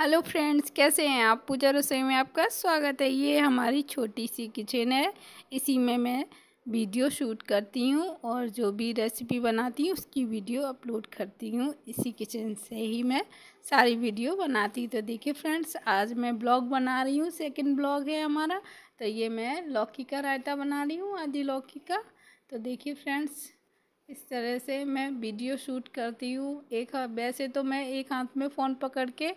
hello friends कैसे हैं आप पूजा रसोई में आपका स्वागत है ये हमारी छोटी सी किचन है इसी में मैं वीडियो शूट करती हूँ और जो भी रेसिपी बनाती हूँ उसकी वीडियो अपलोड करती हूँ इसी किचन से ही मैं सारी वीडियो बनाती तो देखिए फ्रेंड्स आज मैं ब्लॉग बना रही हूँ सेकंड ब्लॉग है हमारा तो ये मैं लौकी का रायता बना रही हूँ आधी लौकी का तो देखिए फ्रेंड्स इस तरह से मैं वीडियो शूट करती हूँ एक वैसे तो मैं एक हाथ में फ़ोन पकड़ के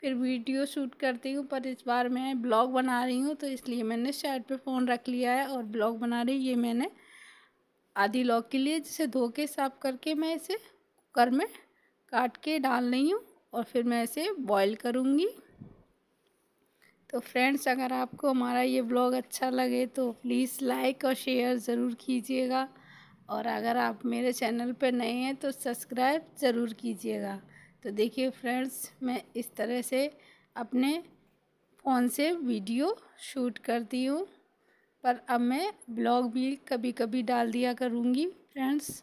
फिर वीडियो शूट करती हूँ पर इस बार मैं ब्लॉग बना रही हूँ तो इसलिए मैंने साइड पे फ़ोन रख लिया है और ब्लॉग बना रही ये मैंने आधी लॉक के लिए जिसे धो के साफ़ करके मैं इसे कुकर में काट के डाल रही हूँ और फिर मैं इसे बॉयल करूँगी तो फ्रेंड्स अगर आपको हमारा ये ब्लॉग अच्छा लगे तो प्लीज़ लाइक और शेयर ज़रूर कीजिएगा और अगर आप मेरे चैनल पर नए हैं तो सब्सक्राइब ज़रूर कीजिएगा तो देखिए फ्रेंड्स मैं इस तरह से अपने फ़ोन से वीडियो शूट करती हूँ पर अब मैं ब्लॉग भी कभी कभी डाल दिया करूँगी फ्रेंड्स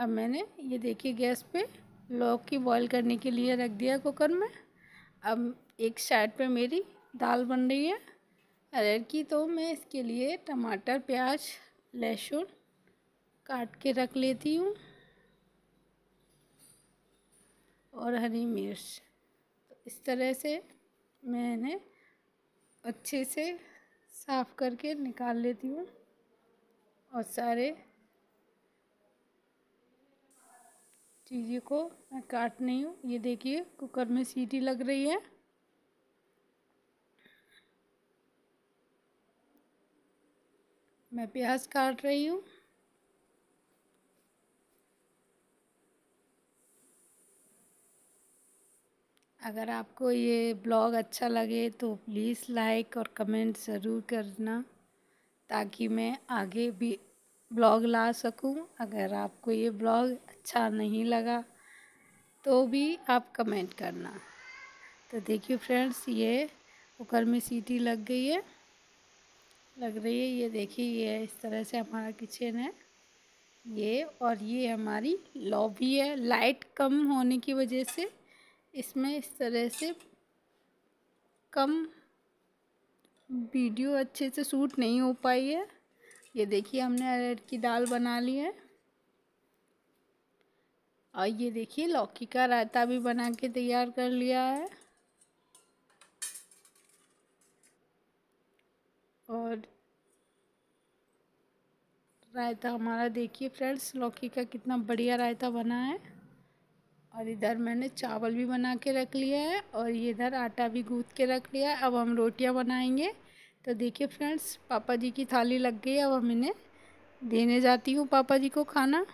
अब मैंने ये देखिए गैस पे लौक की बॉईल करने के लिए रख दिया कुकर में अब एक साइड पे मेरी दाल बन रही है अरहर की तो मैं इसके लिए टमाटर प्याज लहसुन काट के रख लेती हूँ और हरी मिर्च तो इस तरह से मैंने अच्छे से साफ़ करके निकाल लेती हूँ और सारे चीज़ों को मैं काट नहीं हूँ ये देखिए कुकर में सीटी लग रही है मैं प्याज काट रही हूँ अगर आपको ये ब्लॉग अच्छा लगे तो प्लीज़ लाइक और कमेंट ज़रूर करना ताकि मैं आगे भी ब्लॉग ला सकूं अगर आपको ये ब्लॉग अच्छा नहीं लगा तो भी आप कमेंट करना तो देखिए फ्रेंड्स ये कुकर में सीटी लग गई है लग रही है ये देखिए ये इस तरह से हमारा किचन है ये और ये हमारी लॉबी है लाइट कम होने की वजह से इसमें इस तरह से कम वीडियो अच्छे से शूट नहीं हो पाई है ये देखिए हमने अरहर की दाल बना ली है और ये देखिए लौकी का रायता भी बना के तैयार कर लिया है रायता हमारा देखिए फ्रेंड्स लौकी का कितना बढ़िया रायता बना है और इधर मैंने चावल भी बना के रख लिया है और ये इधर आटा भी गूँथ के रख लिया है अब हम रोटियां बनाएंगे तो देखिए फ्रेंड्स पापा जी की थाली लग गई अब हम इन्हें देने जाती हूँ पापा जी को खाना